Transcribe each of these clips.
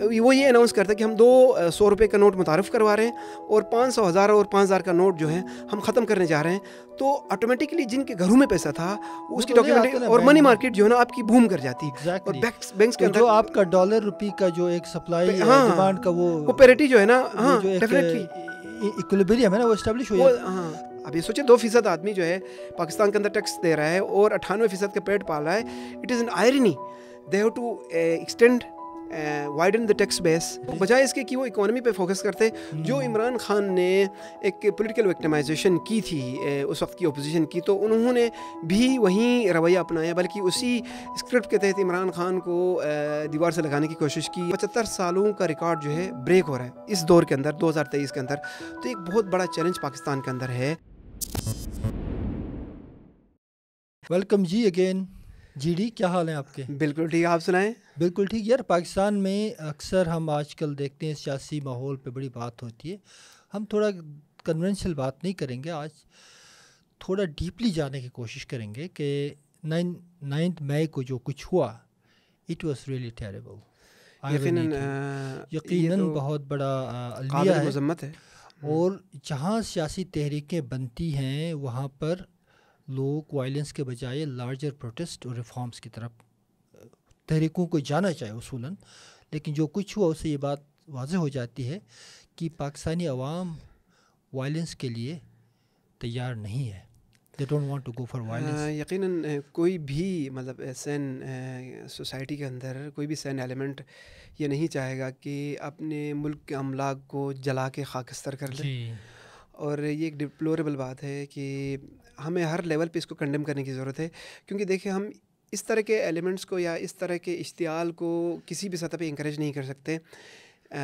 वो ये अनाउंस करता है कि हम दो सौ रुपये का नोट मुतारफ़ करवा रहे हैं और पाँच सौ हज़ार और पाँच हज़ार का नोट जो है हम ख़त्म करने जा रहे हैं तो ऑटोमेटिकली जिनके घरों में पैसा था उसकी डॉक्यूमेंट तो और मनी मार्केट जो है ना आपकी बूम कर जाती exactly. तो जो आपका डॉलर रुपये का जो एक सप्लाई हाँ, डिमांड का वो वो पेरिटी जो है ना हाँ डेफिनेटली है ना वो इस्टेब्लिश हो हाँ अब ये सोचिए दो फीसद आदमी जो है पाकिस्तान के अंदर टैक्स दे रहा है और अठानवे फीसद का पेट पाल रहा है it is an irony they have to extend widen the tax base बजाय इसके कि वो इकोनॉमी पे फोकस करते जो hmm. इमरान खान ने एक पॉलिटिकल विक्टिमाइजेशन की थी eh, उस वक्त की अपोजिशन की तो उन्होंने भी वहीं रवैया अपनाया बल्कि उसी स्क्रिप्ट के तहत इमरान खान को eh, दीवार से लगाने की कोशिश की पचहत्तर सालों का रिकॉर्ड जो है ब्रेक हो रहा है इस दौर के अंदर दो के अंदर तो एक बहुत बड़ा चैलेंज पाकिस्तान के अंदर है वेलकम जी अगेन जी डी क्या हाल है आपके बिल्कुल ठीक है आप सुनाएं बिल्कुल ठीक यार पाकिस्तान में अक्सर हम आजकल देखते हैं सियासी माहौल पे बड़ी बात होती है हम थोड़ा कन्वेंशनल बात नहीं करेंगे आज थोड़ा डीपली जाने की कोशिश करेंगे कि नाइन नाइन्थ मई को जो कुछ हुआ इट वॉज रियली टेरेबल यकीन बहुत बड़ा अलमिया है, है हम्म। और जहाँ सियासी तहरीकें बनती हैं वहाँ पर लोग वायलेंस के बजाय लार्जर प्रोटेस्ट और रिफॉर्म्स की तरफ तहरीकों को जाना चाहे असूला लेकिन जो कुछ हुआ उससे ये बात वाज हो जाती है कि पाकिस्तानी अवाम वायलेंस के लिए तैयार नहीं है they don't want to go for violence यकीनन कोई भी मतलब सैन सोसाइटी के अंदर कोई भी सैन एलिमेंट ये नहीं चाहेगा कि अपने मुल्क के अमला को जला के खाकस्तर कर ले और ये एक डिप्लोरेबल बात है कि हमें हर लेवल पे इसको कंडेम करने की ज़रूरत है क्योंकि देखिए हम इस तरह के एलिमेंट्स को या इस तरह के इश्तियाल को किसी भी सतह पे इंक्रेज नहीं कर सकते आ,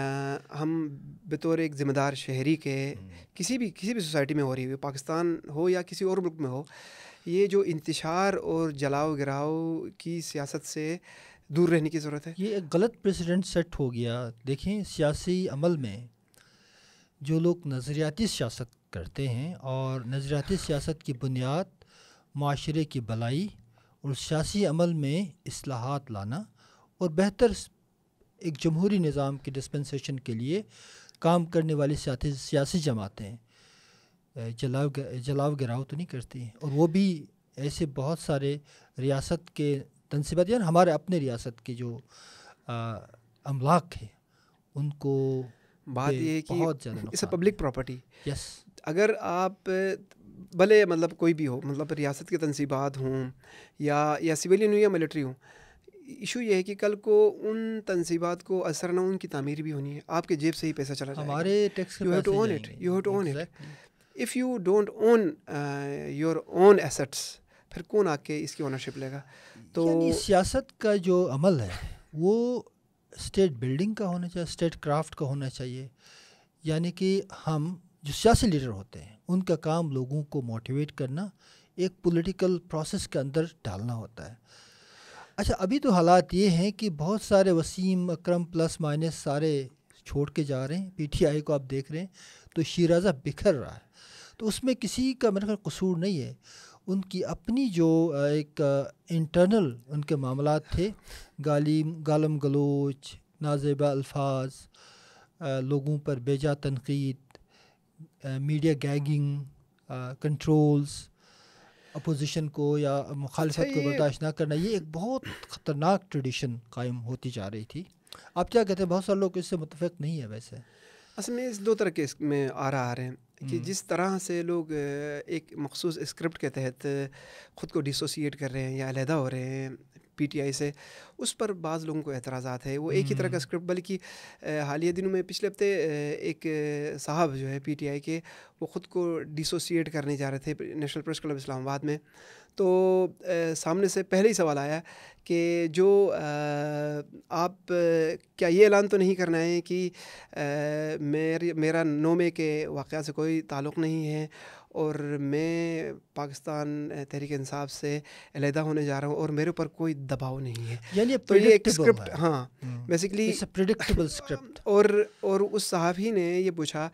हम बतौर एक ज़िम्मेदार शहरी के हम्म। किसी भी किसी भी सोसाइटी में हो रही हो पाकिस्तान हो या किसी और मुल्क में हो ये जो इंतशार और जलाओ गिराओ की सियासत से दूर रहने की ज़रूरत है ये एक गलत प्रेसिडेंट सेट हो गया देखें सियासी अमल में जो लोग नज़रियाती सियासत करते हैं और नज़रियाती सियासत की बुनियाद माशरे की भलाई और सियासी अमल में असलाहत लाना और बेहतर एक जमहूरी निज़ाम के डिस्पेंसेशन के लिए काम करने वाली सियासी जमातें जलाव जलाव गिराव तो नहीं करती हैं और वो भी ऐसे बहुत सारे रियासत के तनसीबत या हमारे अपने रियासत के जो अमलाक हैं उनको बात ये है कि बहुत ज़्यादा पब्लिक प्रॉपर्टी यस अगर आप भले मतलब कोई भी हो मतलब रियासत की तनसीबात हों या या सिविलियन हूँ या मिलिट्री हूँ इशू ये है कि कल को उन तनसीबात को असर ना उनकी तमीर भी होनी है आपके जेब से ही पैसा चला हमारे you have to own it you have to own it if you don't own your own assets फिर कौन आके इसकी ओनरशिप लेगा तो सियासत का जो अमल है वो स्टेट बिल्डिंग का होना चाहिए स्टेट क्राफ्ट का होना चाहिए यानी कि हम जो सियासी लीडर होते हैं उनका काम लोगों को मोटिवेट करना एक पॉलिटिकल प्रोसेस के अंदर डालना होता है अच्छा अभी तो हालात ये हैं कि बहुत सारे वसीम अक्रम प्लस माइनस सारे छोड़ के जा रहे हैं पीटीआई को आप देख रहे हैं तो शीराज़ा बिखर रहा है तो उसमें किसी का मेरे ख्याल कसूर नहीं है उनकी अपनी जो एक इंटरनल उनके मामला थे गाली गालम गलोच नाजेबा अल्फाज लोगों पर बेजा तनकीद मीडिया गैगिंग कंट्रोल्स अपोजिशन को या मुखालफत अच्छा, को बर्दाश्त ना करना ये एक बहुत ख़तरनाक ट्रेडिशन कायम होती जा रही थी आप क्या कहते हैं बहुत सारे लोग इससे मुतफ़ नहीं है वैसे असल में इस दो तरह के में आ रहा आ रहे हैं कि हम्म। जिस तरह से लोग एक मखसूस स्क्रिप्ट के तहत ख़ुद को डिसोसिएट कर रहे हैं या अलहदा हो रहे हैं पीटीआई से उस पर बाज़ लोगों को एतराज़ा है वो एक ही तरह का हम्म। स्क्रिप्ट बल्कि हालिया दिनों में पिछले हफ्ते एक साहब जो है पीटीआई के वो ख़ुद को डिसोसिएट करने जा रहे थे नेशनल प्रेस क्लब इस्लामाबाद में तो आ, सामने से पहले ही सवाल आया कि जो आ, आप क्या ये ऐलान तो नहीं करना है कि मेरे मेरा नोमे के वाक़ से कोई ताल्लुक़ नहीं है और मैं पाकिस्तान तहरीक इंसाफ से अलहदा होने जा रहा हूँ और मेरे ऊपर कोई दबाव नहीं है यानी तो ये एक स्क्रिप्ट हाँ बेसिकली प्रडिक्टेबल स्क्रिप्ट और और उस सहाफ़ी ने ये पूछा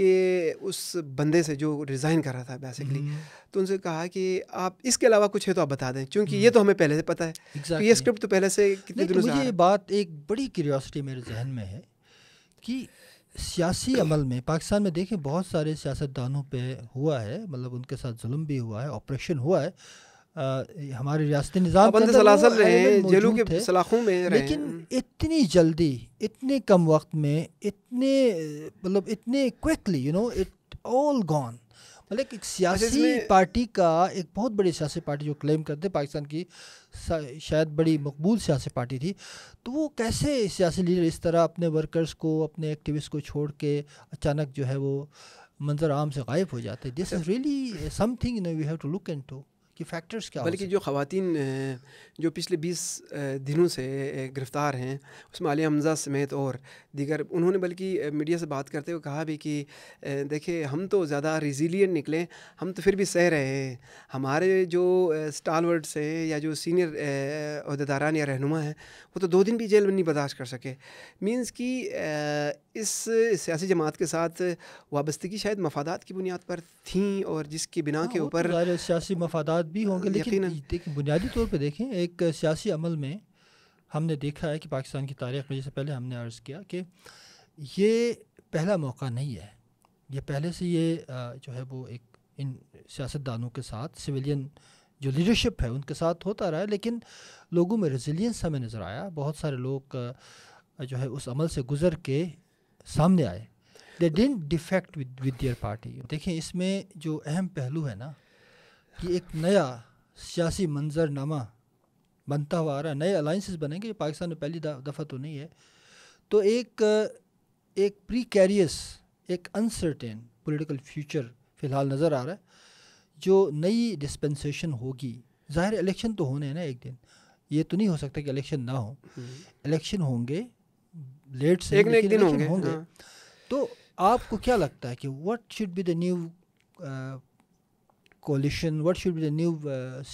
कि उस बंदे से जो रिज़ाइन कर रहा था बेसिकली हम्म। तो उनसे कहा कि आप इसके अलावा कुछ है तो आप बता दें क्योंकि ये हम्म। तो हमें पहले से पता है exactly. तो ये स्क्रिप्ट तो पहले से कितने तो दिनों से ये बात एक बड़ी क्यूरियोसिटी मेरे जहन में है कि सियासी अमल में पाकिस्तान में देखें बहुत सारे सियासतदानों पे हुआ है मतलब उनके साथ जुल्म भी हुआ है ऑपरेशन हुआ है आ, हमारे रियाती निज़ाम जेलों के सलाखों में लेकिन हम्म। इतनी जल्दी इतने कम वक्त में इतने मतलब इतने quickly you know it all gone मतलब एक सियासी अच्छा, पार्टी का एक बहुत बड़ी सियासी पार्टी जो क्लेम करते पाकिस्तान की शायद बड़ी मकबूल सियासी पार्टी थी तो वो कैसे सियासी लीडर इस तरह अपने वर्कर्स को अपने एक्टिविस्ट को छोड़ के अचानक जो है वो मंजर आम से गायब हो जाते this is really something in we have to look and to कि फैक्टर्स क्या बल्कि जो खातन जो पिछले बीस दिनों से गिरफ़्तार हैं उसमें आलिया हमजा समेत और दीगर उन्होंने बल्कि मीडिया से बात करते हुए कहा भी कि देखिए हम तो ज़्यादा रिजिलियन निकले हम तो फिर भी सह रहे हैं हमारे जो स्टालवर्ड्स हैं या जो सीनियर अहदेदारान या रहनुमा हैं वो तो दो दिन भी जेल में नहीं बर्दाश्त कर सके मीन्स कि इस सियासी जमात के साथ वाबस्तगी शायद मफादात की बुनियाद पर थी और जिसकी बिना हाँ, के तो ऊपर सियासी मफादात भी होंगे लेकिन बुनियादी तौर पर देखें एक सियासी अमल में हमने देखा है कि पाकिस्तान की तारीख में जैसे पहले हमने अर्ज़ किया कि ये पहला मौका नहीं है ये पहले से ये जो है वो एक इन सियासतदानों के साथ सिविलियन जो लीडरशिप है उनके साथ होता रहा है लेकिन लोगों में रेजिलियंस हमें नज़र आया बहुत सारे लोग जो है उस अमल से गुजर के सामने आए they didn't defect with with their party देखें इसमें जो अहम पहलू है ना कि एक नया सियासी मंजरनामा बनता हुआ आ रहा है नए अलाइंसिस बनेंगे जो पाकिस्तान में पहली दफ़ा तो नहीं है तो एक एक प्री कैरियस एक अनसर्टेन पॉलिटिकल फ्यूचर फ़िलहाल नज़र आ रहा है जो नई डिस्पेंसेशन होगी ज़ाहिर इलेक्शन तो होने हैं ना एक दिन ये तो नहीं हो सकता कि इलेक्शन ना हो इलेक्शन हम्म। होंगे लेट से एक एक दिन होंगे, होंगे। हाँ। तो आपको क्या लगता है कि what should be the new coalition what should be the new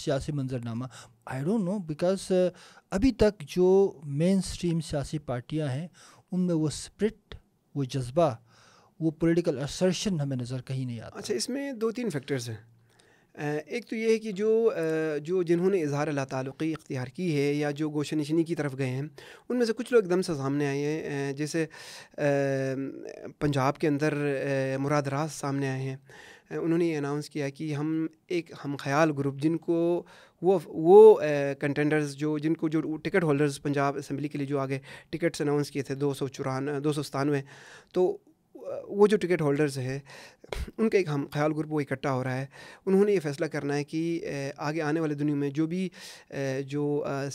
सियासी मंजरनामा आई डोंट नो बिकॉज अभी तक जो मेन स्ट्रीम सियासी पार्टियाँ हैं उनमें वो स्प्रिट वो जज्बा वो पॉलिटिकल असर्शन हमें नज़र कहीं नहीं आता अच्छा इसमें दो तीन फैक्टर्स हैं एक तो ये है कि जो जो जिन्होंने इजहार ला तल्ल इख्तियार की है या जो गोश नशनी की तरफ गए हैं उनमें से कुछ लोग एकदम से सामने आए हैं जैसे पंजाब के अंदर मुरादराज सामने आए हैं उन्होंने अनाउंस किया कि हम एक हम ख्याल ग्रुप जिनको वो वो कंटेंडर्स जो जिनको जो टिकट होल्डर्स पंजाब असम्बली के लिए जो आगे टिकट्स अनाउंस किए थे दो सौ चौरान दो सौ सतानवे तो वो जो टिकट होल्डर्स है उनका एक हम ख्याल ग्रुप वो इकट्ठा हो रहा है उन्होंने ये फैसला करना है कि आगे आने वाले दुनिया में जो भी जो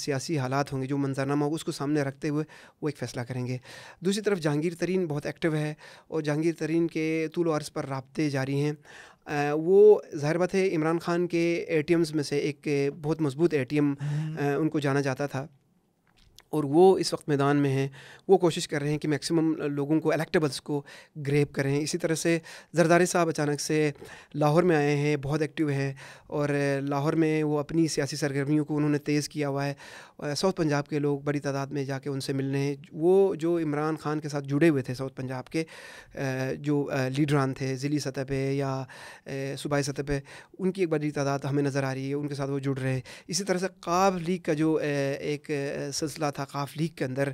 सियासी हालात होंगे जो मंजरनामा होगा उसको सामने रखते हुए वो एक फ़ैसला करेंगे दूसरी तरफ जहांगीर तरीन बहुत एक्टिव है और जहांगीर तरीन के तूल अर्ज़ पर रबते जारी हैं वो ज़ाहिर बात है इमरान खान के ए में से एक बहुत मजबूत ए हम्म। उनको जाना जाता था और वो इस वक्त मैदान में हैं वो कोशिश कर रहे हैं कि मैक्सिमम लोगों को इलेक्टेबल्स को ग्रेप करें इसी तरह से जरदारी साहब अचानक से लाहौर में आए हैं बहुत एक्टिव हैं और लाहौर में वो अपनी सियासी सरगर्मियों को उन्होंने तेज़ किया हुआ है साउथ पंजाब के लोग बड़ी तादाद में जाके उनसे मिलने हैं वो जो इमरान खान के साथ जुड़े हुए थे साउथ पंजाब के जो लीडरान थे ज़िली सतह पर या सूबाई सतह पर उनकी एक बड़ी तादाद हमें नज़र आ रही है उनके साथ वो जुड़ रहे हैं इसी तरह से काब लीग का जो एक सिलसिला था काफ लीग के अंदर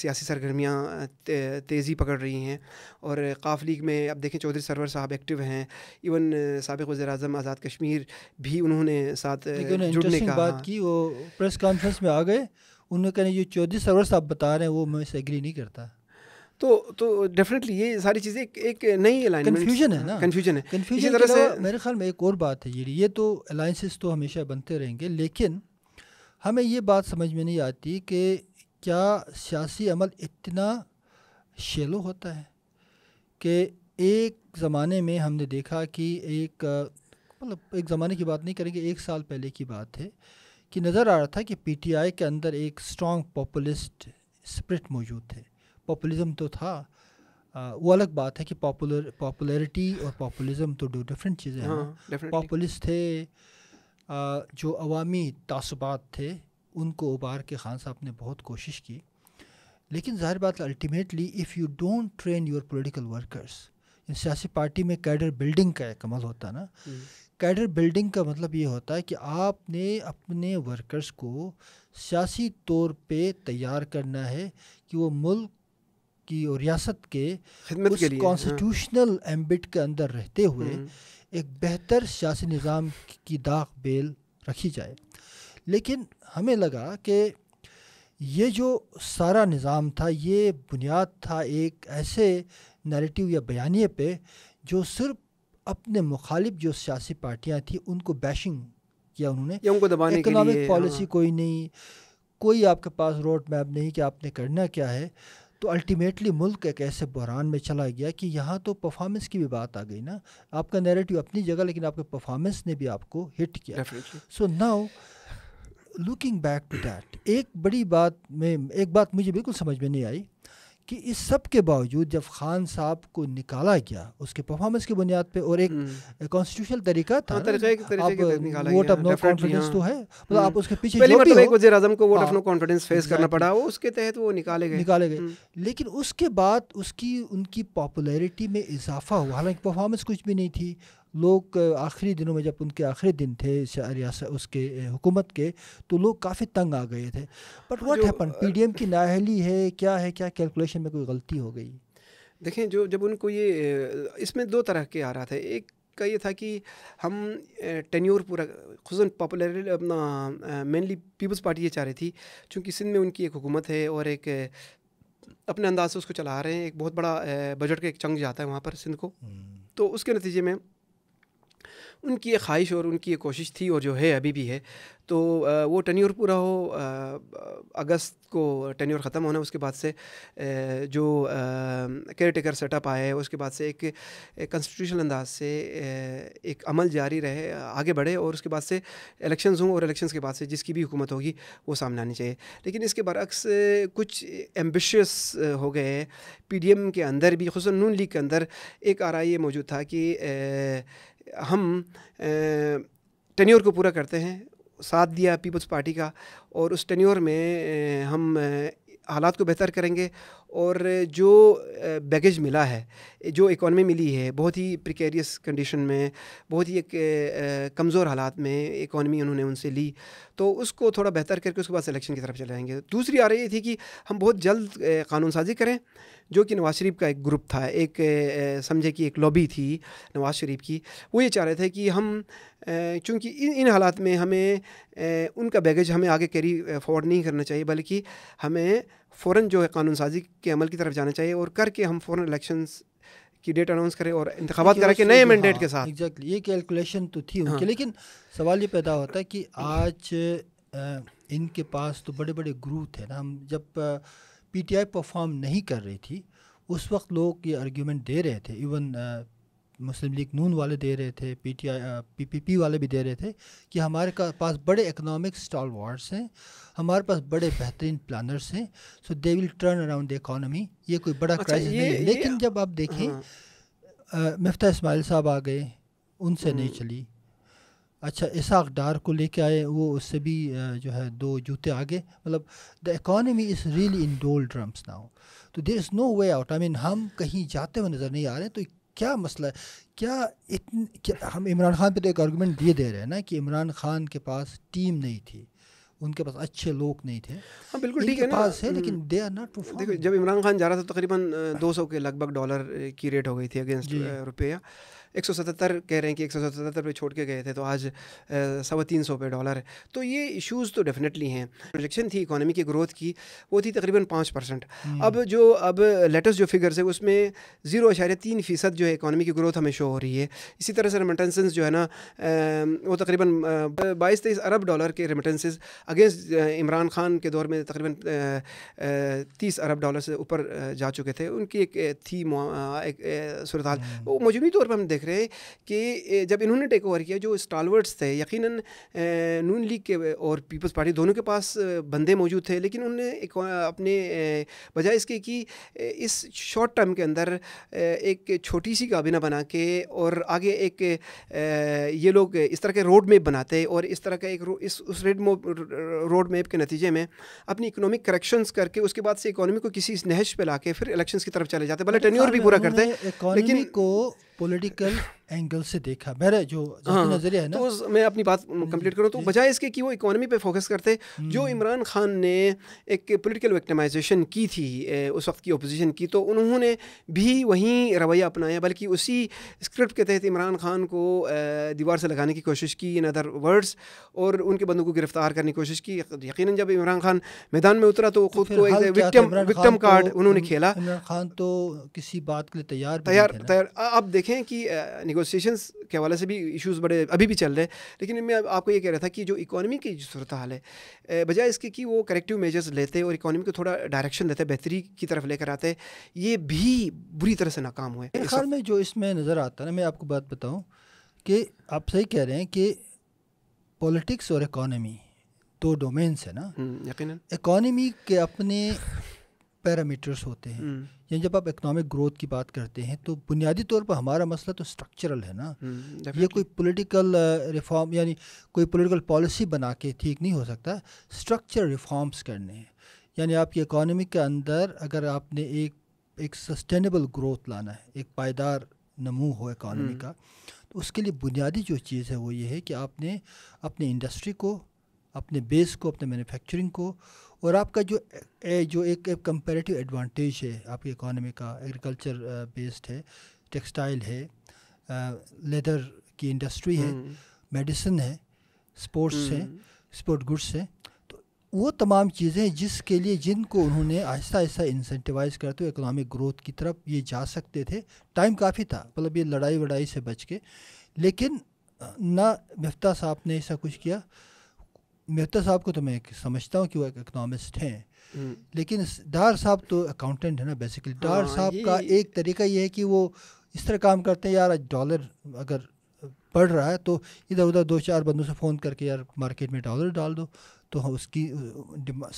सियासी सरगर्मियाँ ते, तेज़ी पकड़ रही हैं और काफ लीग में अब देखें चौधरी सरवर साहब एक्टिव हैं इवन सबक वजर अजम आज़ाद कश्मीर भी उन्होंने साथ जुड़ने का बात की वो प्रेस कॉन्फ्रेंस में आ गए उन्होंने कहने जो चौधरी सरवर साहब बता रहे हैं वो मैं एग्री नहीं करता तो तो डेफिनेटली ये सारी चीज़ें एक एक नई कन्फ्यूजन है ना कन्फ्यूजन है कन्फ्यूजन से मेरे ख्याल में एक और बात है ये ये तो अलाइंसिस तो हमेशा बनते रहेंगे लेकिन हमें ये बात समझ में नहीं आती कि क्या सियासी अमल इतना शेलो होता है कि एक ज़माने में हमने देखा कि एक मतलब एक ज़माने की बात नहीं करेंगे एक साल पहले की बात है कि नज़र आ रहा था कि पीटीआई के अंदर एक स्ट्रॉन्ग पॉपुलिस्ट स्प्रिट मौजूद थे पॉपुलिज्म तो था आ, वो अलग बात है कि पॉपुलर पॉपुलैरिटी और पॉपुलिज्म तो दो डिफरेंट चीज़ें हैं पॉपुलिस्ट हाँ, थे जो अवामी तसबात थे उनको उबार के ख़ान साहब ने बहुत कोशिश की लेकिन ज़ाहिर बात ultimately if you don't train your political workers सियासी पार्टी में कैडर बिल्डिंग का एक अमल होता ना हम्म। कैडर बिल्डिंग का मतलब ये होता है कि आपने अपने वर्कर्स को सियासी तौर पे तैयार करना है कि वो मुल्क की और रियासत के कॉन्स्टिट्यूशनल एम्बिट हाँ। के अंदर रहते हुए हम्म। एक बेहतर सियासी निज़ाम की दाग बेल रखी जाए लेकिन हमें लगा कि ये जो सारा निज़ाम था ये बुनियाद था एक ऐसे नैरेटिव या बयानी पे जो सिर्फ अपने मुखालिफ जो सियासी पार्टियाँ थीं उनको बैशिंग किया उन्होंने इकनॉमिक इकोनॉमिक पॉलिसी हाँ। कोई नहीं कोई आपके पास रोड मैप नहीं कि आपने करना क्या है तो अल्टीमेटली मुल्क एक ऐसे बहरान में चला गया कि यहाँ तो परफॉर्मेंस की भी बात आ गई ना आपका नैरेटिव अपनी जगह लेकिन आपके परफॉर्मेंस ने भी आपको हिट किया so now looking back to that एक बड़ी बात में एक बात मुझे बिल्कुल समझ में नहीं आई कि इस सब के बावजूद जब खान साहब को निकाला गया उसके परफॉर्मेंस की बुनियाद पे और एक हम्म। कॉन्स्टिट्यूशनल तरीका था हाँ, तरीके, तरीके आप वोट ऑफ नो कॉन्फिडेंस तो है मतलब आप हम्म। उसके पीछे पहली मतलब एक वजीर आजम को vote of no confidence face करना पड़ा वो उसके तहत वो निकाले गए निकाले गए हम्म। लेकिन उसके बाद उसकी उनकी पॉपुलैरिटी में इजाफा हुआ हालांकि परफॉर्मेंस कुछ भी नहीं थी लोग आखिरी दिनों में जब उनके आखिरी दिन थे उसके हुकूमत के तो लोग काफ़ी तंग आ गए थे बट व्हाट हैपन एम की नाहली है क्या है क्या कैलकुलेशन में कोई गलती हो गई देखें जो जब उनको ये इसमें दो तरह के आ रहा था एक का ये था कि हम टेन्योर पूरा खुद पॉपुलर अपना मेनली पीपल्स पार्टी ये चाह रही थी चूँकि सिंध में उनकी एक हुकूमत है और एक अपने अंदाज से उसको चला रहे हैं एक बहुत बड़ा बजट का एक चंग जाता है वहाँ पर सिंध को हम्म। तो उसके नतीजे में उनकी ये ख्वाहिश और उनकी ये कोशिश थी और जो है अभी भी है तो वो टन्योर पूरा हो अगस्त को टन्योर ख़त्म होना उसके बाद से जो केयर टेकर सेटअप आया है उसके बाद से एक कॉन्स्टिट्यूशनल अंदाज से एक अमल जारी रहे आगे बढ़े और उसके बाद से इलेक्शंस हों और इलेक्शंस के बाद से जिसकी भी हुकूमत होगी वो सामने आनी चाहिए लेकिन इसके बरक्स कुछ एम्बिशस हो गए पी डी एम के अंदर भी खसूस नून लीग के अंदर एक आई ये मौजूद था कि हम टेन्योर को पूरा करते हैं साथ दिया पीपल्स पार्टी का और उस टेन्योर में हम हालात को बेहतर करेंगे और जो बैगेज मिला है जो इकॉनमी मिली है बहुत ही प्रिकेरियस कंडीशन में बहुत ही एक कमज़ोर हालात में इकॉनमी उन्होंने उनसे ली तो उसको थोड़ा बेहतर करके उसके बाद सिलेक्शन की तरफ चले जाएंगे दूसरी आ रही थी कि हम बहुत जल्द कानून साजी करें जो कि नवाज़ शरीफ का एक ग्रुप था एक समझे कि एक लॉबी थी नवाज़ शरीफ की वो ये चाह रहे थे कि हम चूँकि इन इन हालात में हमें उनका बैगेज हमें आगे कैरी फॉरवर्ड नहीं करना चाहिए बल्कि हमें फ़ौर जो है कानून साजी के अमल की तरफ जाना चाहिए और करके हम फ़ौर इलेक्शन की डेट अनाउंस करें और इंतबात करा के नए मैंडेट हाँ, के साथ एग्जैक्टली ये कैलकुलेशन तो थी उनकी हाँ। लेकिन सवाल ये पैदा होता है कि आज इनके पास तो बड़े बड़े ग्रुप थे ना हम जब पीटीआई परफॉर्म नहीं कर रही थी उस वक्त लोग ये आर्ग्यूमेंट दे रहे थे इवन मुस्लिम लीग नून वाले दे रहे थे P T I P P वाले भी दे रहे थे कि हमारे पास बड़े इकनॉमिक स्टॉल वार्ड्स हैं हमारे पास बड़े बेहतरीन प्लानर्स हैं so they will turn around the economy ये कोई बड़ा अच्छा, क्राइसिस नहीं है लेकिन जब आप देखें हाँ। मफ्ता इसमाइल साहब आ गए उनसे नहीं हम्म। चली अच्छा इसाक डार को लेके आए वो उससे भी जो है दो जूते आगे मतलब the economy is really in doldrums now तो there is no way out I mean हम कहीं जाते हुए नज़र नहीं आ रहे तो क्या मसला है क्या इतन क्या हम इमरान खान पर तो एक आर्गूमेंट ये दे रहे हैं ना कि इमरान खान के पास टीम नहीं थी उनके पास अच्छे लोग नहीं थे हाँ बिल्कुल ठीक है पास है हम्म। लेकिन दे आर नॉट देखो जब इमरान खान जा रहा था तकरीबन तो दो सौ के लगभग डॉलर की रेट हो गई थी अगेंस्ट रुपया एक सौ सतहत्तर कह रहे हैं कि एक सौ सतहत्तर पे छोड़ के गए थे तो आज सवा तीन सौ पे डॉलर है तो ये इशूज़ तो डेफिनेटली हैं प्रोजेक्शन थी इकानमी की ग्रोथ की वो थी तकरीबन पाँच परसेंट हम्म। अब जो अब लेटेस्ट जो फिगर्स है उसमें ज़ीरो अशारे तीन फ़ीसद जो है इकानमी की ग्रोथ हमें शो हो रही है इसी तरह से रेमिटेंसेज जो है ना वो तकरीबन बाईस तेईस अरब डॉलर के रेमिटेंसेज अगेंस्ट इमरान खान के दौर में तकरीबन तीस अरब डॉलर से ऊपर जा चुके थे उनकी एक थी एक सूरत हाल हम्म। वो तौर पर हम देख देख रहे कि जब इन्होंने टेक ओवर किया जो स्टालवर्ड्स थे यकीन नून लीग के और पीपल्स पार्टी दोनों के पास बंदे मौजूद थे लेकिन उन्होंने अपने बजाय इसके कि इस शॉर्ट टर्म के अंदर एक छोटी सी काबिना बना के और आगे एक ये लोग इस तरह के रोड मैप बनाते और इस तरह का एक इस उस रेड रोड मैप के नतीजे में अपनी इकोनॉमिक करेक्शंस करके उसके बाद से इकोनॉमी को किसी नहज पे ला के फिर इलेक्शंस की तरफ चले जाते भले टेन्योर भी पूरा करते लेकिन को political एंगल से देखा मेरे जो हाँ, नजरिया है ना तो मैं अपनी बात कंप्लीट करूँ तो बजाय इसके कि वो इकोनॉमी पे फोकस करते हम्म। जो इमरान खान ने एक पॉलिटिकल विक्टिमाइजेशन की थी उस वक्त की अपोजिशन की तो उन्होंने भी वही रवैया अपनाया बल्कि उसी स्क्रिप्ट के तहत इमरान खान को दीवार से लगाने की कोशिश की इन अदर वर्ड्स और उनके बंदों को गिरफ्तार करने की कोशिश की यकीन जब इमरान खान मैदान में उतरा तो खुद तो को एक विक्टम विक्टम कार्ड उन्होंने खेला इमरान खान तो किसी बात के लिए तैयार तैयार तैयार आप देखें कि निगोशिएशंस के हवाले से भी इश्यूज बड़े अभी भी चल रहे हैं लेकिन मैं आपको ये कह रहा था कि जो इकानमी की सूरत हाल है बजाय इसके कि वो करेक्टिव मेजर्स लेते और इकानमी को थोड़ा डायरेक्शन देते बेहतरी की तरफ लेकर आते ये भी बुरी तरह से नाकाम हुए ख्याल में जो इसमें नज़र आता है ना मैं आपको बात बताऊँ कि आप सही कह रहे हैं कि पॉलिटिक्स और इकॉनमी दो डोमेन्स है ना हम्म, यकीन इकॉनमी के अपने पैरामीटर्स होते हैं हम्म। यानी जब आप इकोनॉमिक ग्रोथ की बात करते हैं तो बुनियादी तौर पर हमारा मसला तो स्ट्रक्चरल है ना हम्म, ये कोई पॉलिटिकल रिफॉर्म uh, यानी कोई पॉलिटिकल पॉलिसी बना के ठीक नहीं हो सकता स्ट्रक्चर रिफॉर्म्स करने हैं यानी आपकी इकोनॉमी के अंदर अगर आपने एक एक सस्टेनेबल ग्रोथ लाना है एक पायदार नमू हो इकानमी हम्म। का तो उसके लिए बुनियादी जो चीज़ है वो ये है कि आपने अपने इंडस्ट्री को अपने बेस को अपने मैन्युफैक्चरिंग को और आपका जो ए, जो एक कंपेरेटिव एडवांटेज है आपकी इकोनॉमी का एग्रीकल्चर बेस्ड है टेक्सटाइल है लेदर की इंडस्ट्री है मेडिसिन हम्म। है स्पोर्ट्स है स्पोर्ट हम्म। गुड्स है तो वो तमाम चीज़ें जिसके लिए जिनको उन्होंने आहिस्ता आहिस्ता इंसेंटिवाइज करते हुए इकोनॉमिक ग्रोथ की तरफ ये जा सकते थे टाइम काफ़ी था मतलब ये लड़ाई वड़ाई से बच के लेकिन ना मफ्ता साहब ने ऐसा कुछ किया मेहता साहब को तो मैं समझता हूँ कि वो एक इकनॉमिस्ट हैं हम्म। लेकिन डार साहब तो अकाउंटेंट है ना बेसिकली हाँ, डार हाँ, साहब का एक तरीका ये है कि वो इस तरह काम करते हैं यार आज डॉलर अगर पड़ रहा है तो इधर उधर दो चार बंदों से फ़ोन करके यार मार्केट में डॉलर डाल दो तो उसकी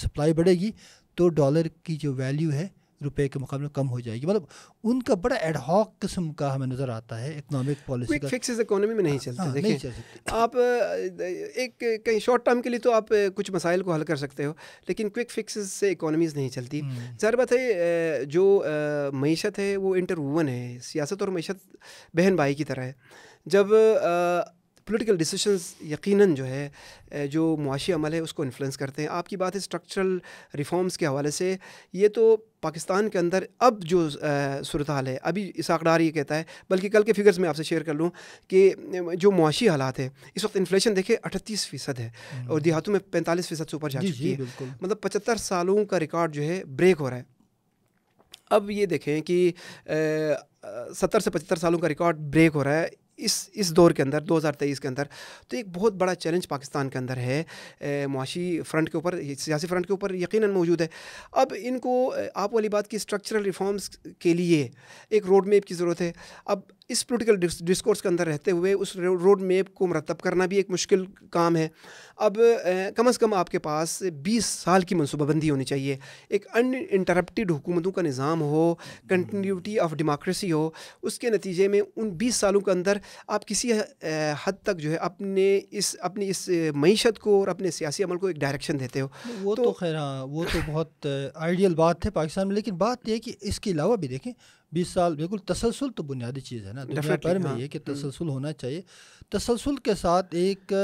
सप्लाई बढ़ेगी तो डॉलर की जो वैल्यू है रुपए के मुकाबले कम हो जाएगी मतलब उनका बड़ा एडहॉक किस्म का हमें नज़र आता है इकोनॉमिक पॉलिसी का फिक्स इकोनॉमी में नहीं चलता हाँ, हाँ नहीं चल सकते आप एक कहीं शॉर्ट टर्म के लिए तो आप कुछ मसाइल को हल कर सकते हो लेकिन क्विक फिक्स से इकोनॉमीज़ नहीं चलती हम्म। जहर बात है जो मीशत है वो इंटरवूवन है सियासत और मीशत बहन भाई की तरह है जब पोलिटिकल डिसीशन यकीन जो है जो मुआशी अमल है उसको इन्फ्लुएंस करते हैं आपकी बात है स्ट्रक्चरल रिफॉर्म्स के हवाले से ये तो पाकिस्तान के अंदर अब जो सूरत हाल है अभी इसाकदार ये कहता है बल्कि कल के फिगर्स में आपसे शेयर कर लूँ कि जो मुआशी हालात है इस वक्त इन्फ्लेशन देखे अठतीस फ़ीसद है हम्म। और देहातों में पैंतालीस फ़ीसद से ऊपर जा चुकी है मतलब पचहत्तर सालों का रिकॉर्ड जो है ब्रेक हो रहा है अब ये देखें कि सत्तर से पचहत्तर सालों का रिकॉर्ड ब्रेक हो रहा है इस इस दौर के अंदर 2023 के अंदर तो एक बहुत बड़ा चैलेंज पाकिस्तान के अंदर है मुआशी फ्रंट के ऊपर सियासी फ्रंट के ऊपर यकीनन मौजूद है अब इनको आप वाली बात की स्ट्रक्चरल रिफॉर्म्स के लिए एक रोड मैप की ज़रूरत है अब इस पोलिटिकल डिस्कोर्स के अंदर रहते हुए उस रोड मैप को मरतब करना भी एक मुश्किल काम है अब कम अज़ कम आपके पास 20 साल की मनसूबाबंदी होनी चाहिए एक अन इंटरप्टिड हुकूमतों का निज़ाम हो कंटिन्यूटी ऑफ डेमोक्रेसी हो उसके नतीजे में उन 20 सालों के अंदर आप किसी हद तक जो है अपने इस अपनी इस मीशत को और अपने सियासी अमल को एक डायरेक्शन देते हो वो तो, तो खैर हाँ, वो तो बहुत आइडियल बात है पाकिस्तान में लेकिन बात यह कि इसके अलावा भी देखें बीस साल बिल्कुल तसलसल तो बुनियादी चीज़ है ना दुनिया भर में हाँ। ये कि हम्म। तसलसल होना चाहिए तसलसल के साथ एक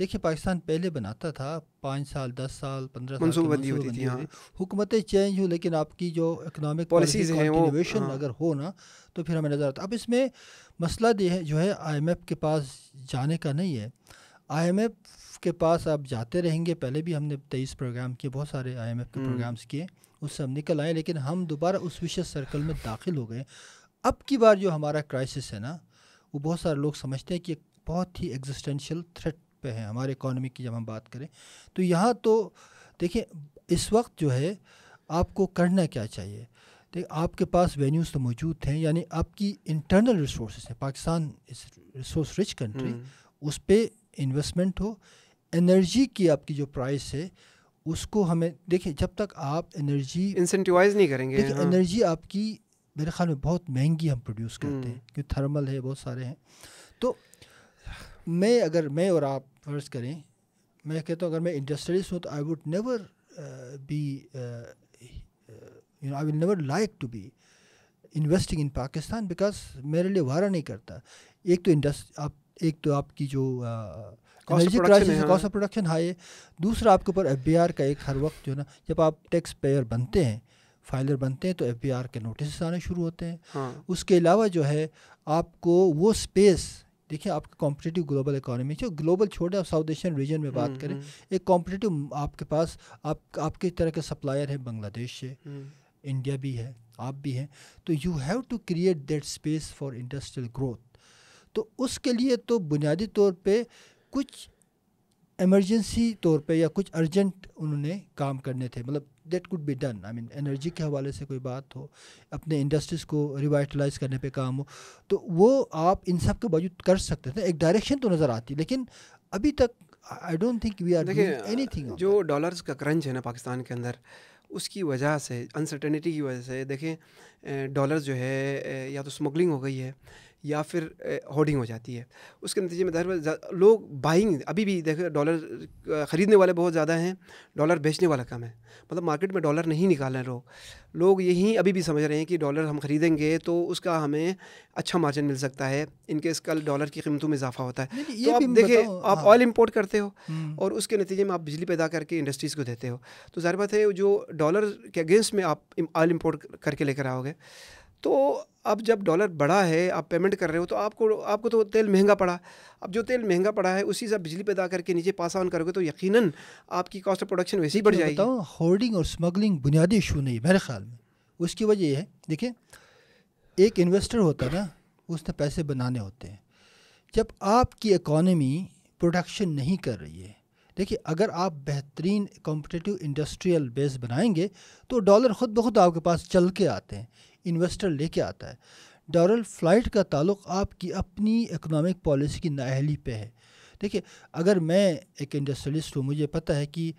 देखिए पाकिस्तान पहले बनाता था पाँच साल दस साल पंद्रह साल हाँ। हुकूमतें चेंज हो लेकिन आपकी जो इकनॉमिक पॉलिसीज हैं वो हाँ। अगर हो ना तो फिर हमें नज़र आता अब इसमें मसला ये है जो है आईएमएफ के पास जाने का नहीं है आईएमएफ के पास आप जाते रहेंगे पहले भी हमने तेईस प्रोग्राम किए बहुत सारे आईएमएफ के हम्म। प्रोग्राम्स किए उससे हम निकल आए लेकिन हम दोबारा उस विशेष सर्कल में दाखिल हो गए अब की बार जो हमारा क्राइसिस है ना वो बहुत सारे लोग समझते हैं कि बहुत ही एग्जिस्टेंशियल थ्रेट पे है हमारे इकोनॉमी की जब हम बात करें तो यहाँ तो देखिए इस वक्त जो है आपको करना क्या चाहिए देख तो आपके पास वेन्यूज़ तो मौजूद हैं यानी आपकी इंटरनल रिसोर्स हैं पाकिस्तान इस रिसोर्स रिच कंट्री उस पर इन्वेस्टमेंट हो एनर्जी की आपकी जो प्राइस है उसको हमें देखिए जब तक आप एनर्जी इंसेंटिवाइज नहीं करेंगे देखिए हाँ। एनर्जी आपकी मेरे ख्याल में बहुत महंगी हम प्रोड्यूस करते हम्म। हैं क्योंकि थर्मल है बहुत सारे हैं तो मैं अगर मैं और आप फर्ज करें मैं कहता हूँ अगर मैं इंडस्ट्रियलिस्ट हूँ तो I would never be you know I will never like to be investing in Pakistan because मेरे लिए वारा नहीं करता एक तो इंडस्ट आप एक तो आपकी जो uh, energy crisis cost of production high है दूसरा आपके ऊपर एफ का एक हर वक्त जो है ना जब आप टैक्स पेयर बनते हैं फाइलर बनते हैं तो एफ के नोटिस आने शुरू होते हैं हाँ। उसके अलावा जो है आपको वो स्पेस देखिए आपके कॉम्पिटेटिव ग्लोबल इकोनॉमी जो ग्लोबल छोड़ आप साउथ एशियन रीजन में बात हम्म, करें हम्म। एक कॉम्पिटेटिव आपके पास आप आपके तरह के सप्लायर है बांग्लादेश से इंडिया भी है आप भी हैं तो you have to create that space for industrial growth तो उसके लिए तो बुनियादी तौर पे कुछ एमरजेंसी तौर पे या कुछ अर्जेंट उन्होंने काम करने थे मतलब that could be done I mean energy के हवाले से कोई बात हो अपने इंडस्ट्रीज़ को रिवाइटलाइज करने पे काम हो तो वो आप इन सब के बावजूद कर सकते थे एक डायरेक्शन तो नज़र आती लेकिन अभी तक I don't think we are anything जो डॉलर्स का करंज है ना पाकिस्तान के अंदर उसकी वजह से अनसर्टेनिटी की वजह से देखें डॉलर जो है या तो स्मगलिंग हो गई है या फिर होर्डिंग हो जाती है उसके नतीजे में ज़ाहिर लोग बाइंग अभी भी देखो डॉलर ख़रीदने वाले बहुत ज़्यादा हैं डॉलर बेचने वाला कम है मतलब मार्केट में डॉलर नहीं निकाल रहे लोग लोग यही अभी भी समझ रहे हैं कि डॉलर हम ख़रीदेंगे तो उसका हमें अच्छा मार्जिन मिल सकता है इनके कल डॉलर की कीमतों में इजाफा होता है तो आप देखिए आप ऑयल हाँ। इम्पोर्ट करते हो हम्म। और उसके नतीजे में आप बिजली पैदा करके इंडस्ट्रीज़ को देते हो तो ज़ाहिर बात है जो डॉलर के अगेंस्ट में आप ऑयल इम्पोर्ट करके लेकर आओगे तो अब जब डॉलर बढ़ा है आप पेमेंट कर रहे हो तो आपको आपको तो तेल महंगा पड़ा अब जो तेल महंगा पड़ा है उसी से आप बिजली पैदा करके नीचे पास ऑन करोगे तो यकीनन आपकी कॉस्ट ऑफ प्रोडक्शन वैसे ही बढ़ जाएगी बताओ होर्डिंग और स्मगलिंग बुनियादी इशू नहीं मेरे ख्याल में उसकी वजह यह है देखिए एक इन्वेस्टर होता ना उसने पैसे बनाने होते हैं जब आपकी इकोनॉमी प्रोडक्शन नहीं कर रही है देखिए अगर आप बेहतरीन कॉम्पिटेटिव इंडस्ट्रियल बेस बनाएंगे तो डॉलर ख़ुद ब खुद आपके पास चल के आते हैं इन्वेस्टर लेके आता है डॉलर फ्लाइट का ताल्लुक आपकी अपनी इकनॉमिक पॉलिसी की नााहली पे है देखिए अगर मैं एक इंडस्ट्रियलिस्ट हूँ मुझे पता है कि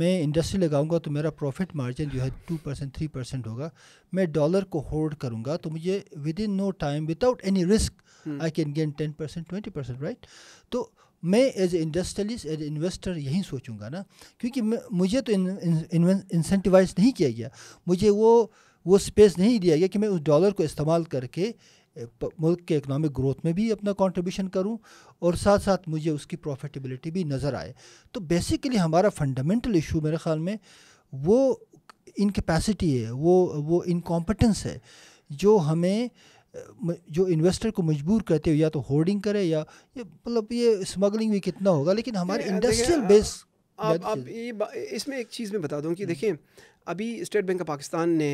मैं इंडस्ट्री लगाऊंगा तो मेरा प्रॉफिट मार्जिन जो है टू परसेंट थ्री परसेंट होगा मैं डॉलर को होल्ड करूंगा तो मुझे within no time without any risk I can gain ten percent twenty percent right तो मैं as a industrialist as investor यही सोचूंगा ना क्योंकि मुझे तो इंसेंटिवाइज नहीं किया गया मुझे वो वो स्पेस नहीं दिया गया कि मैं उस डॉलर को इस्तेमाल करके मुल्क के इकनॉमिक ग्रोथ में भी अपना कंट्रीब्यूशन करूं और साथ साथ मुझे उसकी प्रॉफिटेबिलिटी भी नज़र आए तो बेसिकली हमारा फंडामेंटल इशू मेरे ख़्याल में वो इनकेपेसिटी है वो वो इनकॉम्पिटेंस है जो हमें जो इन्वेस्टर को मजबूर करते हो या तो होर्डिंग करे या मतलब ये स्मगलिंग भी कितना होगा लेकिन हमारे इंडस्ट्रियल बेस आप आप ये इसमें एक चीज़ में बता दूँ कि हम्म। देखिए अभी स्टेट बैंक ऑफ पाकिस्तान ने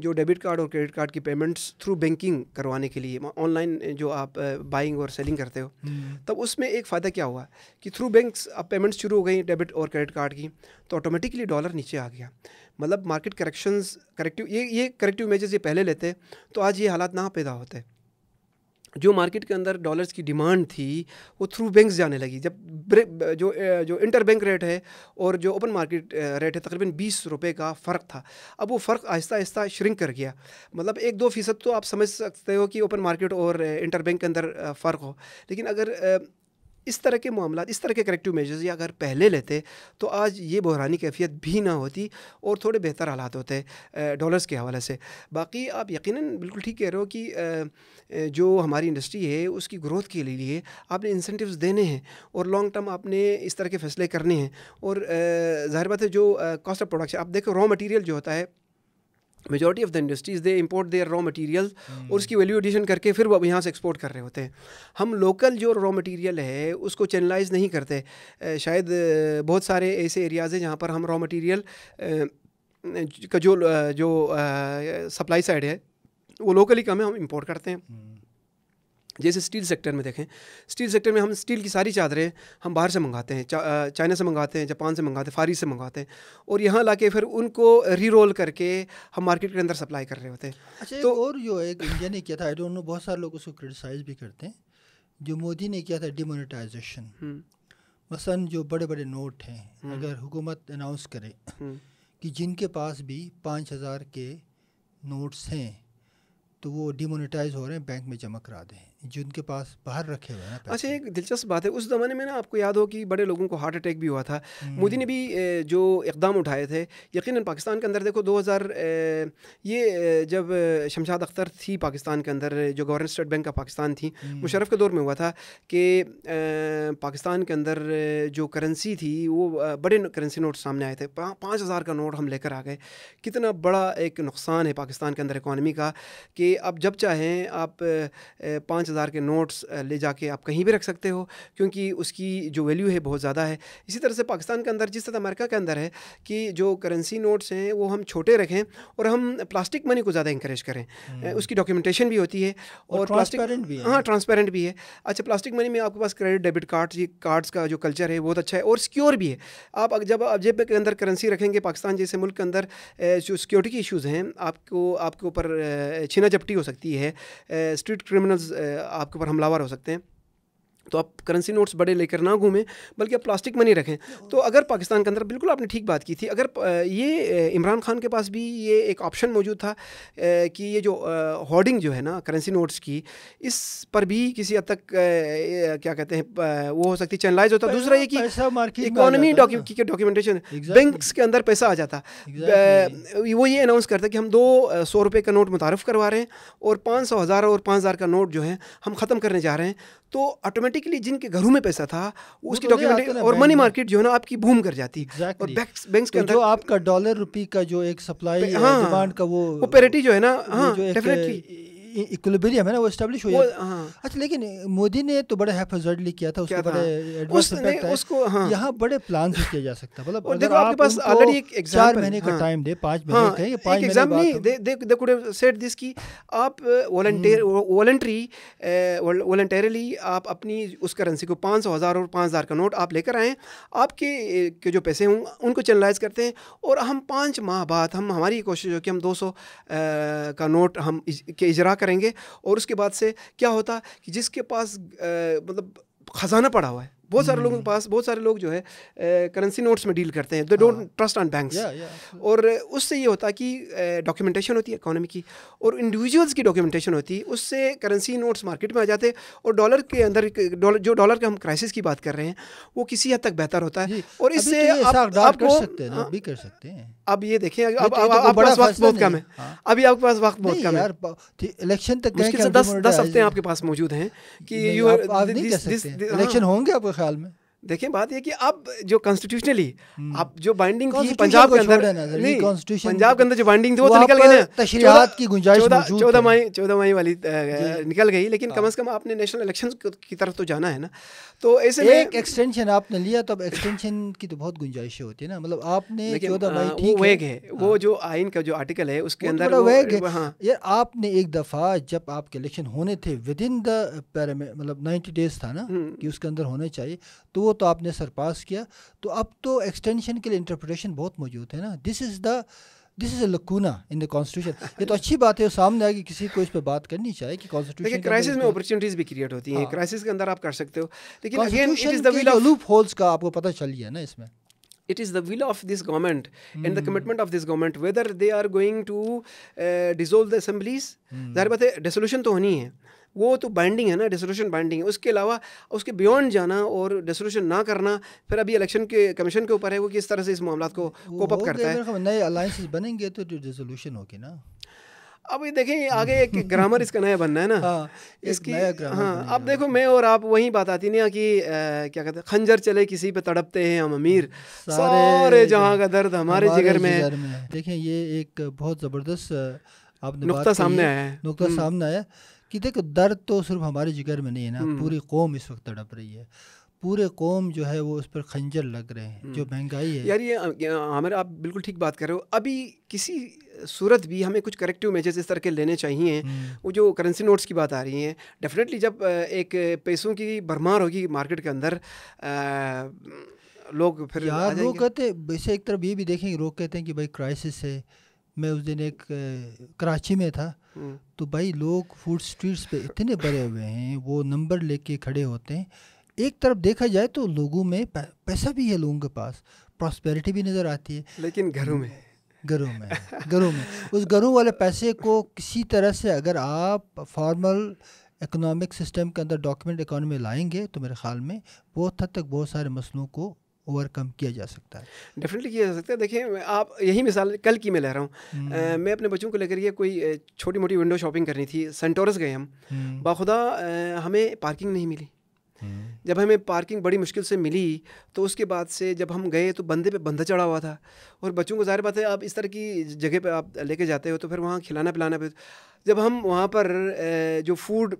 जो डेबिट कार्ड और क्रेडिट कार्ड की पेमेंट्स थ्रू बैंकिंग करवाने के लिए ऑनलाइन जो आप बाइंग और सेलिंग करते हो हम्म। तब उसमें एक फ़ायदा क्या हुआ कि थ्रू बैंक्स अब पेमेंट्स शुरू हो गई डेबिट और क्रेडिट कार्ड की तो ऑटोमेटिकली डॉलर नीचे आ गया मतलब मार्केट करेक्शंस करेक्टिव ये ये करेक्टिव मेजर्स ये पहले लेते तो आज ये हालात ना पैदा होते जो मार्केट के अंदर डॉलर्स की डिमांड थी वो थ्रू बैंक जाने लगी जब जो जो इंटर बैंक रेट है और जो ओपन मार्केट रेट है तकरीबन बीस रुपये का फ़र्क था अब वो फ़र्क आहिस्ता आहिस्ता श्रिंक कर गया मतलब एक दो फ़ीसद तो आप समझ सकते हो कि ओपन मार्केट और इंटर बैंक के अंदर फ़र्क हो लेकिन अगर इस तरह के मामला इस तरह के करेक्टिव मेजर्स या अगर पहले लेते तो आज ये बहरानी कैफियत भी ना होती और थोड़े बेहतर हालात होते डॉलर्स के हवाले से बाकी आप यकीन बिल्कुल ठीक कह रहे हो कि जो हमारी इंडस्ट्री है उसकी ग्रोथ के लिए आपने इंसेंटिव्स देने हैं और लॉन्ग टर्म आपने इस तरह के फैसले करने हैं और ज़ाहिर बात है जो कॉस्ट ऑफ प्रोडक्शन आप देखो रॉ मटेरियल जो होता है majority of the industries they import their raw material और उसकी वैल्यू एडिशन करके फिर वो यहाँ से एक्सपोर्ट कर रहे होते हैं हम लोकल जो रॉ मटेरियल है उसको चैनलाइज नहीं करते शायद बहुत सारे ऐसे एरियाज़ हैं जहाँ पर हम रॉ मटेरियल का जो जो सप्लाई साइड है वो लोकली कम है हम इम्पोर्ट करते हैं हम्म। जैसे स्टील सेक्टर में देखें स्टील सेक्टर में हम स्टील की सारी चादरें हम बाहर से मंगाते हैं चाइना से मंगाते हैं जापान से मंगाते हैं फारी से मंगाते हैं और यहाँ ला फिर उनको री रोल करके हम मार्केट के अंदर सप्लाई कर रहे होते हैं अच्छा तो और जो एक इंडिया ने किया था आई डोंट नो बहुत सारे लोग उसको क्रिटिसाइज़ भी करते हैं जो मोदी ने किया था डिमोनीटाइजेशन हम्म। मसन जो बड़े बड़े नोट हैं हम्म। अगर हुकूमत अनाउंस करे हम्म। कि जिनके पास भी पाँच हज़ार के नोट्स हैं तो वो डिमोनीटाइज हो रहे हैं बैंक में जमा करा दें जिनके पास बाहर रखे हुए हैं अच्छा एक दिलचस्प बात है उस ज़माने में ना आपको याद हो कि बड़े लोगों को हार्ट अटैक भी हुआ था हम्म। मोदी ने भी जो इकदाम उठाए थे यकीनन पाकिस्तान के अंदर देखो 2000 ये जब शमशाद अख्तर थी पाकिस्तान के अंदर जो गवर्नर स्टेट बैंक का पाकिस्तान थी हम्म। मुशरफ के दौर में हुआ था कि पाकिस्तान के अंदर जो करेंसी थी वो बड़े करेंसी नोट सामने आए थे पाँच हज़ार का नोट हम लेकर आ गए कितना बड़ा एक नुकसान है पाकिस्तान के अंदर इकॉनमी का कि अब जब चाहें आप पाँच हज़ार के नोट्स ले जाके आप कहीं भी रख सकते हो क्योंकि उसकी जो वैल्यू है बहुत ज़्यादा है इसी तरह से पाकिस्तान के अंदर जिस तरह अमेरिका के अंदर है कि जो करेंसी नोट्स हैं वो हम छोटे रखें और हम प्लास्टिक मनी को ज़्यादा इंकरेज करें हम्म। उसकी डॉक्यूमेंटेशन भी होती है और, प्लास्टिक भी हाँ ट्रांसपेरेंट भी है अच्छा प्लास्टिक मनी में आपके पास क्रेडिट डेबिट कार्ड ये कार्ड्स का जो कल्चर है बहुत अच्छा है और सिक्योर भी है आप जब आप जेब के अंदर करेंसी रखेंगे पाकिस्तान जैसे मुल्क के अंदर जो सिक्योरिटी के इशूज़ हैं आपको आपके ऊपर छीना झपटी हो सकती है स्ट्रीट क्रिमिनल्स आपके ऊपर हमलावर हो सकते हैं तो आप करेंसी नोट्स बड़े लेकर ना घूमें बल्कि आप प्लास्टिक मनी रखें तो अगर पाकिस्तान के अंदर बिल्कुल आपने ठीक बात की थी अगर ये इमरान खान के पास भी ये एक ऑप्शन मौजूद था कि ये जो होर्डिंग जो है ना करेंसी नोट्स की इस पर भी किसी हद तक क्या कहते हैं वो हो सकती चैनलाइज होता दूसरा ये कि इकोनमी डॉक्यूमेंटेशन बैंक के अंदर पैसा आ जाता वो ये अनाउंस करता कि हम दो सौ रुपये का नोट मुतारफ़ करवा रहे हैं और पाँच सौ हज़ार और पाँच हज़ार का नोट जो है हम ख़त्म करने जा रहे हैं तो ऑटोमेटिक ऑटोमेटिकली जिनके घरों में पैसा था उसकी डॉक्यूमेंट और मनी मार्केट जो है ना आपकी भूम कर जाती है बैंक तो जो आपका डॉलर रुपी का जो एक सप्लाई हाँ। डिमांड का वो ऑपरेटिव जो है ना हाँ डेफिनेटली इक्विलिब्रियम है ना वो इस्टेब्लिश हो जाए अच्छा लेकिन मोदी ने तो बड़े हैफजर्डली किया था उसको बड़े एडवांस इफेक्ट है उसको हाँ। यहां बड़े प्लान से किया जा सकता है मतलब देखो आपके पास ऑलरेडी एक एग्जाम चार महीने का टाइम हाँ। दे पाँच महीने हाँ, कहीं पाँच एग्जाम नहीं सेट दिस की आप वॉलंटियर वॉलंटरी वॉलंटरली आप अपनी उस करेंसी को पाँच सौ हज़ार और पाँच हज़ार का नोट आप लेकर आएँ आपके के जो पैसे हों उनको चैनलाइज करते हैं और हम पाँच माह बाद हम हमारी कोशिश हो कि हम दो सौ का नोट हम के इजरा करेंगे और उसके बाद से क्या होता कि जिसके पास मतलब ख़जाना पड़ा हुआ है बहुत सारे लोगों के पास बहुत सारे लोग जो है करेंसी नोट्स में डील करते हैं they don't trust on banks और उससे ये होता कि डॉक्यूमेंटेशन होती है इकोनॉमी की और इंडिविजुअल्स की डॉक्यूमेंटेशन होती है उससे करेंसी नोट्स मार्केट में आ जाते और डॉलर के अंदर जो डॉलर के हम क्राइसिस की बात कर रहे हैं वो किसी हद तक बेहतर होता है और इससे तो आप, आप कर सकते हैं हाँ। भी कर सकते हैं अब ये देखें अब तो तो आपके पास वक्त बहुत कम है अभी आपके पास वक्त बहुत कम है इलेक्शन तक मुश्किल से दस दस हफ्ते आपके पास मौजूद हैं कि यू इलेक्शन हाँ। होंगे आपके ख्याल में देखें बात ये कि अब जो कॉन्स्टिट्यूशनली हम्म। अब जो बाइंडिंग थी पंजाब के अंदर नहीं पंजाब के अंदर जो बाइंडिंग थी वो तो निकल गई तशरीहत की गुंजाइश चौदह मई चौदह मई वाली निकल गई लेकिन हाँ। कम से कम आपने नेशनल इलेक्शन की तरफ तो जाना है ना तो ऐसे एक एक्सटेंशन आपने लिया तो अब एक्सटेंशन की तो बहुत गुंजाइशें होती है ना मतलब आपने चौदह मई वो वेग है वो हाँ। जो आइन का जो आर्टिकल है उसके अंदर वेग है हाँ। यार आपने एक दफ़ा जब आपके इलेक्शन होने थे विद इन द मतलब नाइन्टी डेज था ना हम्म। कि उसके अंदर होने चाहिए तो वो तो आपने सरपास किया तो अब तो एक्सटेंशन के लिए इंटरप्रटेशन बहुत मौजूद है ना this is the this is lacuna in the constitution ये तो अच्छी बात है सामने आएगी कि किसी को इस पर बात करनी चाहिए कि कॉन्स्टिट्यूशन क्राइसिस में अपॉर्चुनिटीज भी क्रिएट होती हैं क्राइसिस हाँ। के अंदर आप कर सकते हो लेकिन again it is the loopholes का आपको पता चल गया ना इसमें it is the will of this government and the commitment of this government whether they are going to to द uh, dissolve the assemblies mm. बात डिसोल्यूशन तो होनी है वो तो बाइंडिंग है ना डिसोल्यूशन बाइंडिंग है उसके अलावा उसके बियॉन्ड जाना और डिसोल्यूशन ना करना फिर अभी इलेक्शन के कमीशन के ऊपर है वो किस तरह से इस मामला को कोप अप करता है नए अलाइंस बनेंगे तो जो डिसोल्यूशन होगी ना अब ये देखें आगे एक ग्रामर इसका नया बनना है ना हाँ, इसकी हाँ अब देखो मैं और आप वही बात आती ना कि आ, क्या कहते हैं खंजर चले किसी पे तड़पते हैं हम अमीर सारे, सारे जहाँ का दर्द हमारे, हमारे जिगर में है देखें ये एक बहुत ज़बरदस्त आपने नुकता सामने आया है नुकता हम्म। सामने आया कि देखो दर्द तो सिर्फ हमारे जिगर में नहीं है ना हम्म। पूरी कौम इस वक्त तड़प रही है पूरे कौम जो है वो उस पर खंजर लग रहे हैं जो हम्म। महंगाई है यार ये हमारे आप बिल्कुल ठीक बात कर रहे हो अभी किसी सूरत भी हमें कुछ करेक्टिव मेजर्स इस तरह के लेने चाहिए हम्म। वो जो करेंसी नोट्स की बात आ रही है डेफिनेटली जब एक पैसों की भरमार होगी मार्केट के अंदर लोग फिर यार लोग कहते वैसे एक तरफ ये भी देखेंगे लोग कहते हैं कि भाई क्राइसिस है मैं उस दिन एक कराची में था हम्म। तो भाई लोग फूड स्ट्रीट्स पे इतने भरे हुए हैं वो नंबर लेके खड़े होते हैं एक तरफ देखा जाए तो लोगों में पैसा भी है लोगों के पास प्रॉस्पेरिटी भी नज़र आती है लेकिन घरों में घरों में घरों में उस घरों वाले पैसे को किसी तरह से अगर आप फॉर्मल इकोनॉमिक सिस्टम के अंदर डॉक्यूमेंट इकोनॉमी लाएंगे तो मेरे ख्याल में बहुत हद तक बहुत सारे मसलों को ओवरकम किया जा सकता है डेफिनेटली किया जा सकता है देखिए आप यही मिसाल कल की मैं ले रहा हूँ हम्म। मैं अपने बच्चों को लेकर के कोई छोटी मोटी विंडो शॉपिंग करनी थी सेंटोरस गए हम हम्म। बाखुदा हमें पार्किंग नहीं मिली हम्म। जब हमें पार्किंग बड़ी मुश्किल से मिली तो उसके बाद से जब हम गए तो बंदे पे बंदा चढ़ा हुआ था और बच्चों को ज़ाहिर बात है आप इस तरह की जगह पे आप लेके जाते हो तो फिर वहाँ खिलाना पिलाना पे जब हम वहाँ पर जो फूड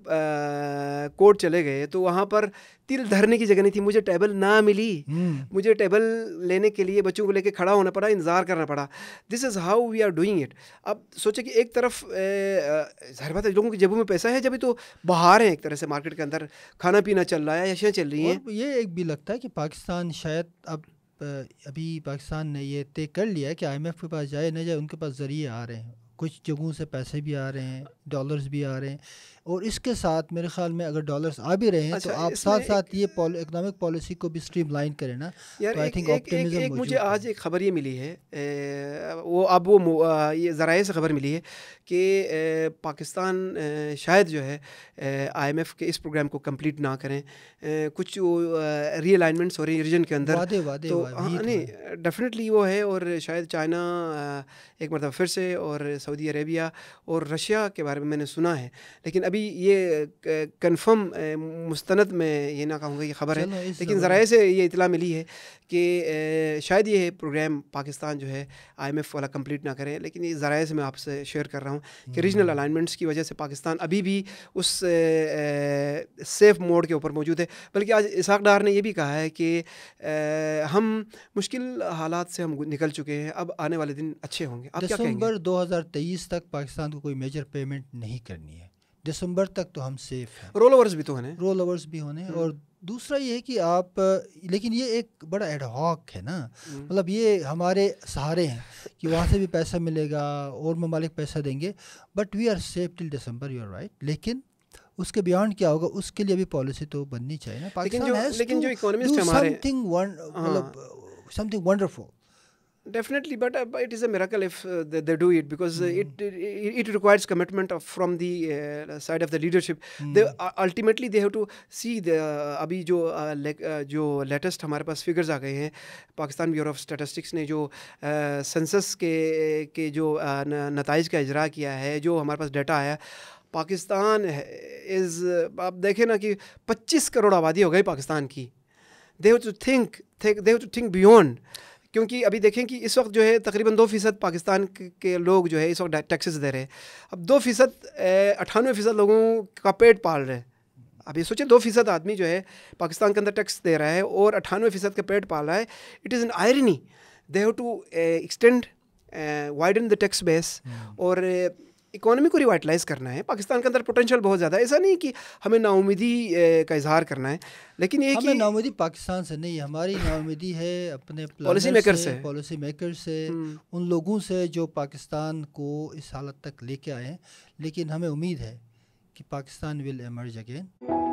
कोर्ट चले गए तो वहाँ पर तिल धरने की जगह नहीं थी मुझे टेबल ना मिली हम्म। मुझे टेबल लेने के लिए बच्चों को लेके खड़ा होना पड़ा इंतज़ार करना पड़ा this is how we are doing it अब सोचे कि एक तरफ हर बात लोगों की जेबों में पैसा है जब तो बाहर हैं एक तरह से मार्केट के अंदर खाना पीना चल रहा है अशियाँ चल रही हैं ये एक भी लगता है कि पाकिस्तान शायद अब अभी पाकिस्तान ने ये तय कर लिया है कि एफ के पास जाए ना जाए उनके पास ज़रिए आ रहे हैं कुछ जगहों से पैसे भी आ रहे हैं डॉलर्स भी आ रहे हैं और इसके साथ मेरे ख्याल में अगर डॉलर्स आ भी रहे हैं तो अच्छा, तो आप साथ साथ ये इकोनॉमिक पॉलिसी को भी लाइन करें ना यार तो आई थिंक एक मुझे आज एक खबर ये मिली है ए, वो अब वो ये ज़राए से खबर मिली है कि पाकिस्तान शायद जो है आईएमएफ के इस प्रोग्राम को कंप्लीट ना करें ए, कुछ रीअलाइनमेंट्स हो रही है रीजन के अंदर वादे वादे तो हाँ, नहीं डेफिनेटली वो है और शायद चाइना एक मरतबा फिर से और सऊदी अरेबिया और रशिया के बारे में मैंने सुना है लेकिन अभी अभी ये कन्फर्म मुस्तंद में ये ना कहूँगा ये खबर है लेकिन ज़रा से ये इतला मिली है कि शायद ये प्रोग्राम पाकिस्तान जो है आईएमएफ वाला कंप्लीट ना करें लेकिन ये ज़रा से मैं आपसे शेयर कर रहा हूँ कि रीजनल हम्म। अलाइनमेंट्स की वजह से पाकिस्तान अभी भी उस सेफ मोड के ऊपर मौजूद है बल्कि आज इसाक डार ने यह भी कहा है कि हम मुश्किल हालात से हम निकल चुके हैं अब आने वाले दिन अच्छे होंगे आप क्या कहेंगे दिसंबर तक पाकिस्तान को कोई मेजर पेमेंट नहीं करनी है दिसंबर तक तो हम सेफ हैं रोल ओवर्स भी तो होने रोल ओवर्स भी होने हम्म। और दूसरा ये है कि आप लेकिन ये एक बड़ा एडहॉक है ना हम्म। मतलब ये हमारे सहारे हैं कि वहाँ से भी पैसा मिलेगा और ममालिक पैसा देंगे but we are safe till December you are right लेकिन उसके बियॉन्ड क्या होगा उसके लिए भी पॉलिसी तो बननी चाहिए ना पाकिस्तान लेकिन जो, लेकिन जो इकोनॉमिस्ट हमारे समथिंग मतलब समथिंग हाँ। Wonderful definitely but uh, it is a miracle if uh, they, they, do it because mm. it, it, it requires commitment of, from the uh, side of the leadership mm. they uh, ultimately they have to see the uh, uh, abhi jo le, uh, jo latest hamare paas figures aa gaye hain pakistan bureau of statistics ne jo uh, census ke ke jo uh, nataij ka ijra kiya hai jo hamare paas data aaya pakistan is uh, aap dekhe na ki 25 crore आबादी हो गई पाकिस्तान की they have to think they have to think beyond क्योंकि अभी देखें कि इस वक्त जो है तकरीबन दो फ़ीसद पाकिस्तान के लोग जो है इस वक्त टैक्सेस दे रहे हैं अब दो फ़ीसद अठानवे फ़ीसद लोगों का पेट पाल रहे हैं अब ये सोचें दो फ़ीसद आदमी जो है पाकिस्तान के अंदर टैक्स दे रहा है और अठानवे फ़ीसद का पेट पाल रहा है it is an irony they have to extend widen the tax base और uh, इकोनॉमी को रिवाइटलाइज करना है पाकिस्तान के अंदर पोटेंशियल बहुत ज़्यादा है ऐसा नहीं कि हमें नाउमीदी का इजहार करना है लेकिन ये कि नाउमीदी पाकिस्तान से नहीं हमारी नाउमीदी है अपने पॉलिसी मेकर से पॉलिसी मेकर से हम्म। उन लोगों से जो पाकिस्तान को इस हालत तक लेके आए लेकिन हमें उम्मीद है कि पाकिस्तान विल एमर्ज अगेन